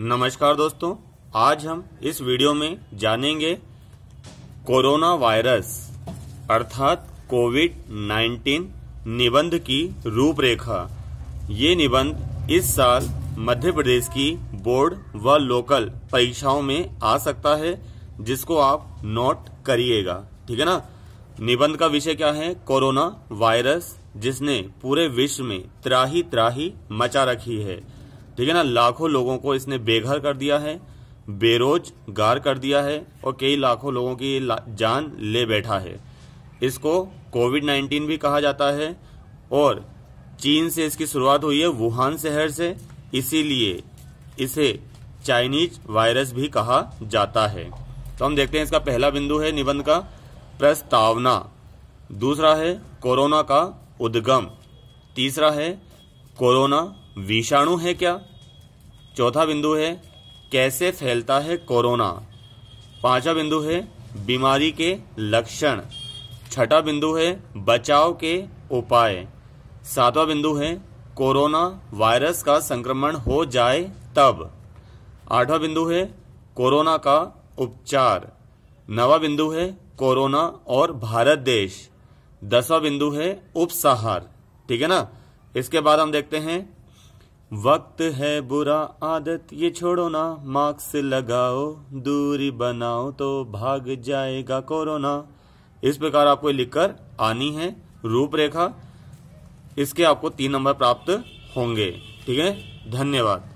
नमस्कार दोस्तों आज हम इस वीडियो में जानेंगे कोरोना वायरस अर्थात कोविड 19 निबंध की रूपरेखा ये निबंध इस साल मध्य प्रदेश की बोर्ड व लोकल परीक्षाओं में आ सकता है जिसको आप नोट करिएगा ठीक है ना निबंध का विषय क्या है कोरोना वायरस जिसने पूरे विश्व में त्राही त्राही मचा रखी है ठीक है ना लाखों लोगों को इसने बेघर कर दिया है बेरोजगार कर दिया है और कई लाखों लोगों की जान ले बैठा है इसको कोविड नाइन्टीन भी कहा जाता है और चीन से इसकी शुरुआत हुई है वुहान शहर से इसीलिए इसे चाइनीज वायरस भी कहा जाता है तो हम देखते हैं इसका पहला बिंदु है निबंध का प्रस्तावना दूसरा है कोरोना का उद्गम तीसरा है कोरोना विषाणु है क्या चौथा बिंदु है कैसे फैलता है कोरोना पांचवा बिंदु है बीमारी के लक्षण छठा बिंदु है बचाव के उपाय सातवां बिंदु है कोरोना वायरस का संक्रमण हो जाए तब आठवां बिंदु है कोरोना का उपचार नवा बिंदु है कोरोना और भारत देश दसवां बिंदु है उपसहार ठीक है ना इसके बाद हम देखते हैं वक्त है बुरा आदत ये छोड़ो ना मास्क लगाओ दूरी बनाओ तो भाग जाएगा कोरोना इस प्रकार आपको लिखकर आनी है रूपरेखा इसके आपको तीन नंबर प्राप्त होंगे ठीक है धन्यवाद